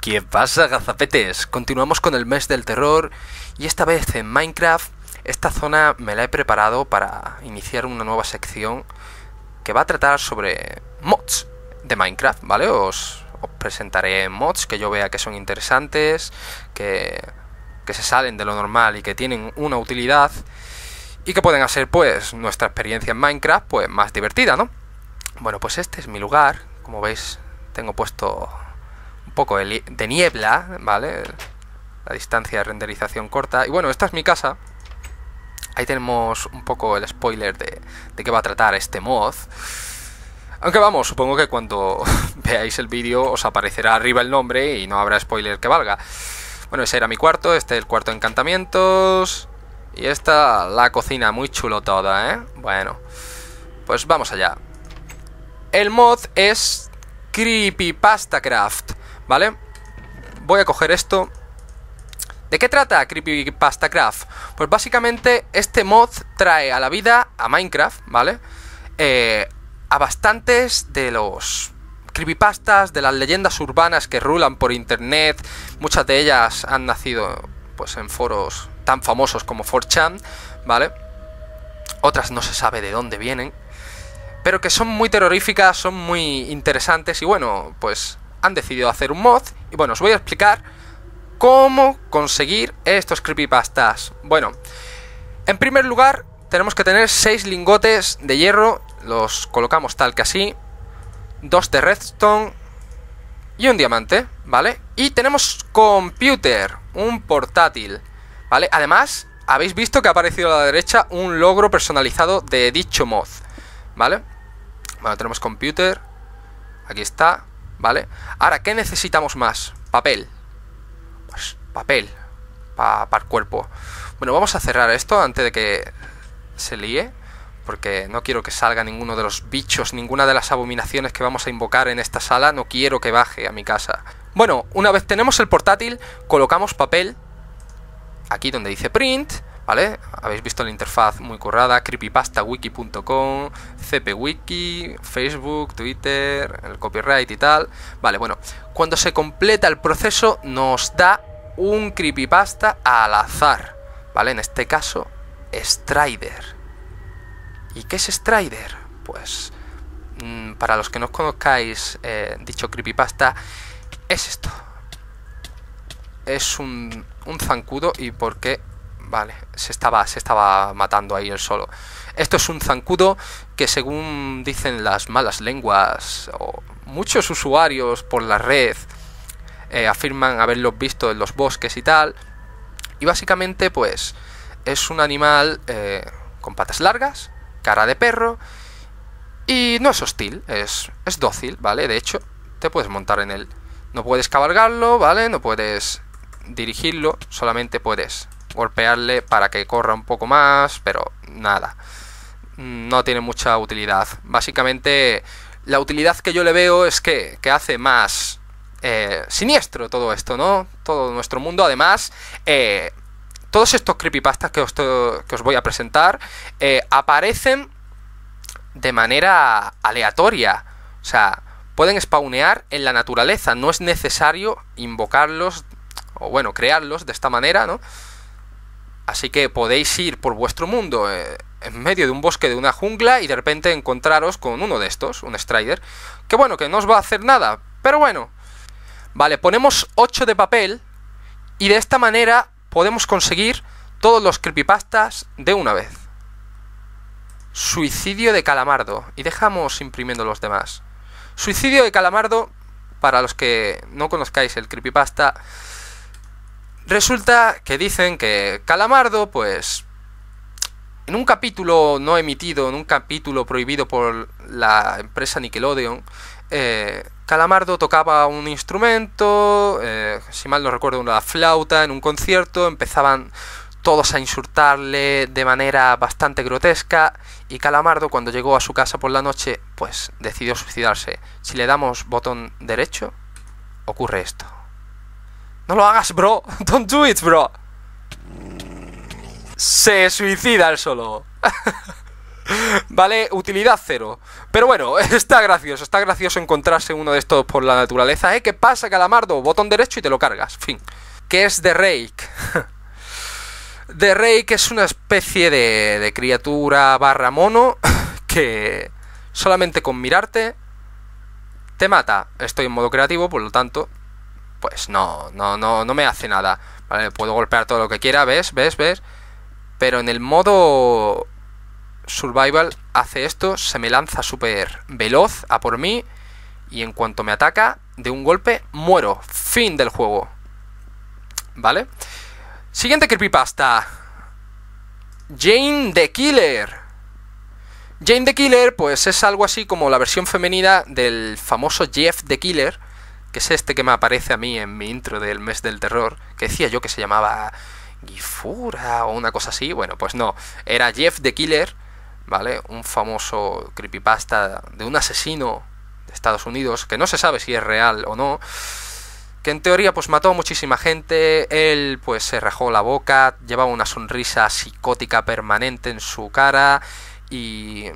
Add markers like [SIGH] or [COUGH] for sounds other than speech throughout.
¿Qué pasa, gazapetes? Continuamos con el mes del terror y esta vez en Minecraft esta zona me la he preparado para iniciar una nueva sección que va a tratar sobre mods de Minecraft, ¿vale? Os, presentaré mods que yo vea que son interesantes, que, que se salen de lo normal y que tienen una utilidad y que pueden hacer pues nuestra experiencia en Minecraft pues más divertida, ¿no? Bueno, pues este es mi lugar, como veis tengo puesto poco de, niebla, ¿vale? La distancia de renderización corta. Y bueno, esta es mi casa. Ahí tenemos un poco el spoiler de, de qué va a tratar este mod. Aunque vamos, supongo que cuando [LAUGHS] veáis el vídeo os aparecerá arriba el nombre y no habrá spoiler que valga. Bueno, ese era mi cuarto, este es el cuarto de encantamientos. Y esta la cocina, muy chulo toda, ¿eh? Bueno, pues vamos allá. El mod es Creepypastacraft. ¿vale? Voy a coger esto. ¿De qué trata Creepypasta Craft? Pues básicamente este mod trae a la vida a Minecraft, ¿vale? Eh, a bastantes de los creepypastas, de las leyendas urbanas que rulan por internet. Muchas de ellas han nacido pues en foros tan famosos como 4chan, ¿vale? Otras no se sabe de dónde vienen. Pero que son muy terroríficas, son muy interesantes y bueno, pues han decidido hacer un mod y bueno, os voy a explicar cómo conseguir estos creepypastas. Bueno, en primer lugar tenemos que tener 6 lingotes de hierro, los colocamos tal que así, 2 de redstone y un diamante, ¿vale? Y tenemos computer, un portátil, ¿vale? Además, habéis visto que ha aparecido a la derecha un logro personalizado de dicho mod, ¿vale? Bueno, tenemos computer, aquí está, ¿Vale? Ahora, ¿qué necesitamos más? Papel. Pues papel. Para el cuerpo. Bueno, vamos a cerrar esto antes de que se líe. Porque no quiero que salga ninguno de los bichos, ninguna de las abominaciones que vamos a invocar en esta sala. No quiero que baje a mi casa. Bueno, una vez tenemos el portátil, colocamos papel. Aquí donde dice print ¿vale? Habéis visto la interfaz muy currada, creepypastawiki.com, cpwiki, Facebook, Twitter, el copyright y tal. Vale, bueno, cuando se completa el proceso nos da un creepypasta al azar, ¿vale? En este caso, Strider. ¿Y qué es Strider? Pues mm, para los que no os conozcáis eh, dicho creepypasta, es esto. Es un, un zancudo y por qué Vale, se estaba, se estaba matando ahí él solo. Esto es un zancudo que según dicen las malas lenguas o muchos usuarios por la red eh, afirman haberlo visto en los bosques y tal. Y básicamente pues es un animal eh, con patas largas, cara de perro y no es hostil, es, es dócil, ¿vale? De hecho, te puedes montar en él. No puedes cabalgarlo, ¿vale? No puedes dirigirlo, solamente puedes golpearle para que corra un poco más, pero nada. No tiene mucha utilidad. Básicamente, la utilidad que yo le veo es que, hace más eh, siniestro todo esto, ¿no? Todo nuestro mundo. Además, eh, todos estos creepypastas que os, que os voy a presentar eh, aparecen de manera aleatoria. O sea, pueden spawnear en la naturaleza. No es necesario invocarlos o, bueno, crearlos de esta manera, ¿no? Así que podéis ir por vuestro mundo eh, en medio de un bosque, de una jungla, y de repente encontraros con uno de estos, un Strider, que bueno, que no os va a hacer nada, pero bueno. Vale, ponemos 8 de papel y de esta manera podemos conseguir todos los creepypastas de una vez. Suicidio de Calamardo. Y dejamos imprimiendo los demás. Suicidio de Calamardo, para los que no conozcáis el creepypasta, Resulta que dicen que Calamardo, pues, en un capítulo no emitido, en un capítulo prohibido por la empresa Nickelodeon, eh, Calamardo tocaba un instrumento, eh, si mal no recuerdo, una flauta en un concierto, empezaban todos a insultarle de manera bastante grotesca y Calamardo cuando llegó a su casa por la noche, pues decidió suicidarse. Si le damos botón derecho, ocurre esto. No lo hagas, bro. [LAUGHS] Don't do it, bro. Se suicida el solo. [LAUGHS] Vale, utilidad cero. Pero bueno, [LAUGHS] está gracioso. Está gracioso encontrarse uno de estos por la naturaleza. ¿Eh? ¿Qué pasa, calamardo? Botón derecho y te lo cargas. Fin. ¿Qué es The Rake. The Rake es una especie de, de criatura barra mono que solamente con mirarte te mata. Estoy en modo creativo, por lo tanto, pues no, no, no, no me hace nada. Vale, puedo golpear todo lo que quiera, ves, ves, ves. Pero en el modo survival hace esto, se me lanza súper veloz a por mí y en cuanto me ataca, de un golpe, muero. Fin del juego. ¿Vale? Siguiente creepypasta. Jane the Killer. Jane the Killer, pues es algo así como la versión femenina del famoso Jeff the Killer que es este que me aparece a mí en mi intro del mes del terror, que decía yo que se llamaba Gifura o una cosa así, bueno, pues no, era Jeff the Killer, ¿vale? Un famoso creepypasta de un asesino de Estados Unidos, que no se sabe si es real o no, que en teoría pues mató a muchísima gente, él pues se rajó la boca, llevaba una sonrisa psicótica permanente en su cara y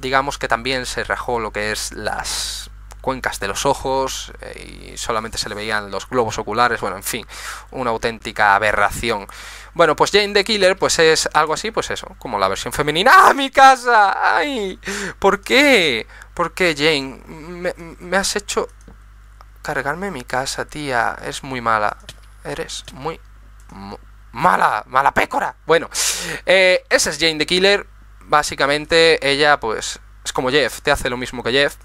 digamos que también se rajó lo que es las cuencas de los ojos eh, y solamente se le veían los globos oculares, bueno, en fin, una auténtica aberración. Bueno, pues Jane the Killer, pues es algo así, pues eso, como la versión femenina. ¡Ah, mi casa! ¡Ay! ¿Por qué? ¿Por qué, Jane? Me, has hecho cargarme mi casa, tía. Es muy mala. Eres muy... Mala, mala pécora. Bueno, eh, esa es Jane the Killer. Básicamente, ella, pues, es como Jeff, te hace lo mismo que Jeff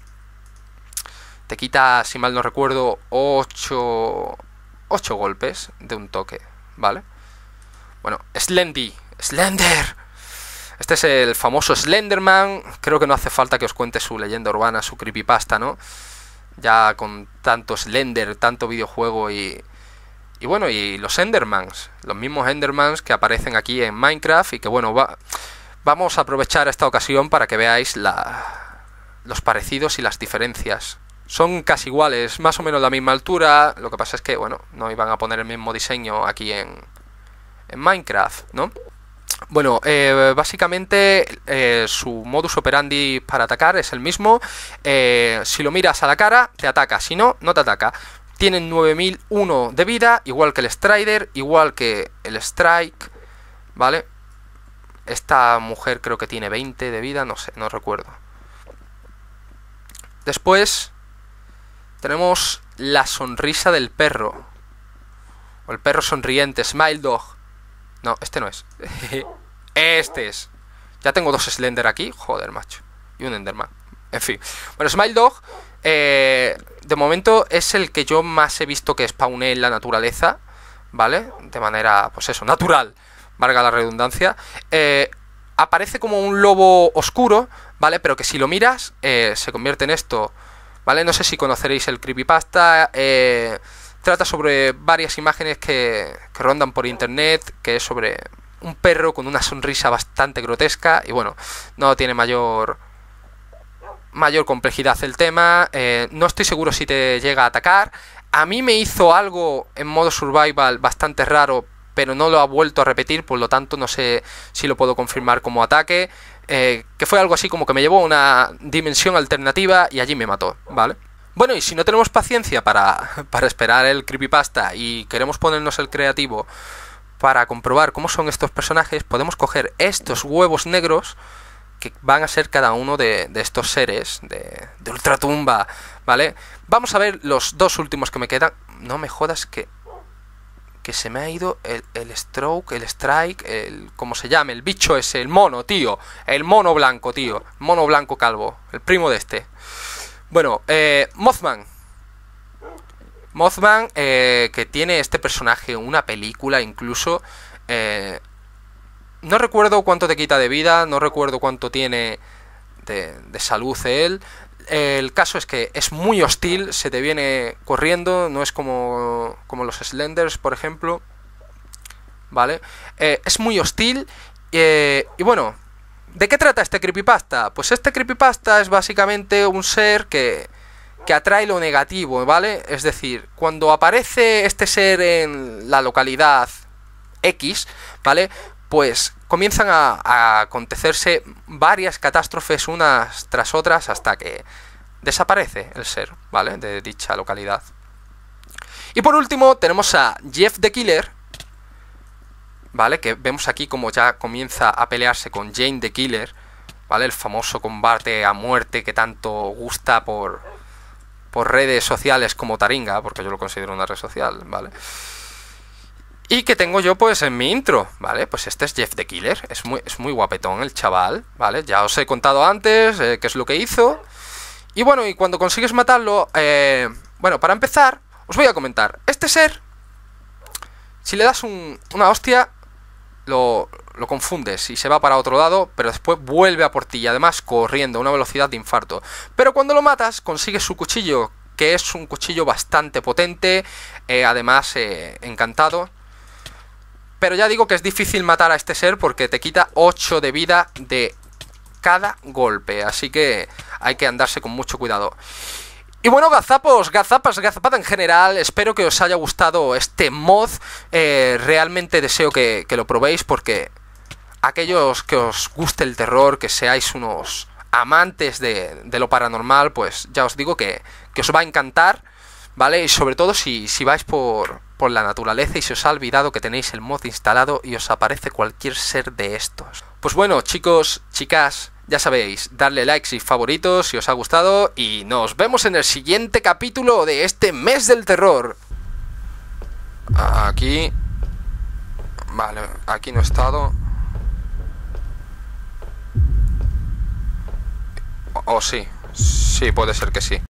te quita, si mal no recuerdo, 8, golpes de un toque, ¿vale? Bueno, Slendy, Slender. Este es el famoso Slenderman. Creo que no hace falta que os cuente su leyenda urbana, su creepypasta, ¿no? Ya con tanto Slender, tanto videojuego y. Y bueno, y los Endermans. Los mismos Endermans que aparecen aquí en Minecraft. Y que bueno, va, vamos a aprovechar esta ocasión para que veáis los parecidos y las diferencias son casi iguales, más o menos la misma altura, lo que pasa es que, bueno, no iban a poner el mismo diseño aquí en, Minecraft, ¿no? Bueno, eh, básicamente eh, su modus operandi para atacar es el mismo. Eh, si lo miras a la cara, te ataca. Si no, no te ataca. Tienen 9001 de vida, igual que el Strider, igual que el Strike, ¿vale? Esta mujer creo que tiene 20 de vida, no sé, no recuerdo. Después, tenemos la sonrisa del perro. O el perro sonriente, Smile Dog. No, este no es. [LAUGHS] este es. Ya tengo dos Slender aquí. Joder, macho. Y un Enderman. En fin. Bueno, Smile Dog. Eh, de momento es el que yo más he visto que spawné en la naturaleza. ¿Vale? De manera, pues eso, natural. Valga la redundancia. Eh, aparece como un lobo oscuro. ¿Vale? Pero que si lo miras, eh, se convierte en esto. ¿vale? No sé si conoceréis el creepypasta. Eh, trata sobre varias imágenes que, que, rondan por internet, que es sobre un perro con una sonrisa bastante grotesca y bueno, no tiene mayor mayor complejidad el tema. Eh, no estoy seguro si te llega a atacar. A mí me hizo algo en modo survival bastante raro, pero no lo ha vuelto a repetir, por lo tanto no sé si lo puedo confirmar como ataque. Eh, que fue algo así como que me llevó a una dimensión alternativa y allí me mató, ¿vale? Bueno, y si no tenemos paciencia [LAUGHS] para, esperar el creepypasta y queremos ponernos el creativo para comprobar cómo son estos personajes, podemos coger estos huevos negros que van a ser cada uno de, de estos seres de, de, ultratumba, ¿vale? Vamos a ver los dos últimos que me quedan. No me jodas que que se me ha ido el, stroke, el strike, el. ¿Cómo se llama? el bicho ese, el mono, tío. El mono blanco, tío. Mono blanco calvo. El primo de este. Bueno, eh, Mothman. Mothman, eh, que tiene este personaje una película incluso. Eh, no recuerdo cuánto te quita de vida, no recuerdo cuánto tiene de, de salud él el caso es que es muy hostil, se te viene corriendo, no es como, como los Slenders, por ejemplo. ¿Vale? Eh, es muy hostil. Eh, y bueno, ¿de qué trata este creepypasta? Pues este creepypasta es básicamente un ser que, que atrae lo negativo, ¿vale? Es decir, cuando aparece este ser en la localidad X, ¿vale? pues comienzan a, acontecerse varias catástrofes unas tras otras hasta que desaparece el ser, ¿vale? De dicha localidad. Y por último tenemos a Jeff the Killer, ¿vale? Que vemos aquí como ya comienza a pelearse con Jane the Killer, ¿vale? El famoso combate a muerte que tanto gusta por, por redes sociales como Taringa, porque yo lo considero una red social, ¿vale? vale y que tengo yo pues en mi intro, ¿vale? Pues este es Jeff the Killer, es muy, es muy guapetón el chaval, ¿vale? Ya os he contado antes eh, qué es lo que hizo. Y bueno, y cuando consigues matarlo, eh, bueno, para empezar, os voy a comentar, este ser, si le das una hostia, lo, lo confundes y se va para otro lado, pero después vuelve a por ti y además corriendo a una velocidad de infarto. Pero cuando lo matas, consigues su cuchillo, que es un cuchillo bastante potente, eh, además eh, encantado. Pero ya digo que es difícil matar a este ser porque te quita 8 de vida de cada golpe. Así que hay que andarse con mucho cuidado. Y bueno, gazapos, gazapas, gazapada en general, espero que os haya gustado este mod. Eh, realmente deseo que, lo probéis porque aquellos que os guste el terror, que seáis unos amantes de, lo paranormal, pues ya os digo que, os va a encantar, ¿vale? Y sobre todo si vais por, por la naturaleza y se os ha olvidado que tenéis el mod instalado y os aparece cualquier ser de estos. Pues bueno, chicos, chicas, ya sabéis, darle likes y favoritos si os ha gustado y nos vemos en el siguiente capítulo de este mes del terror. Aquí... Vale, aquí no he estado. O oh, sí, sí, puede ser que sí.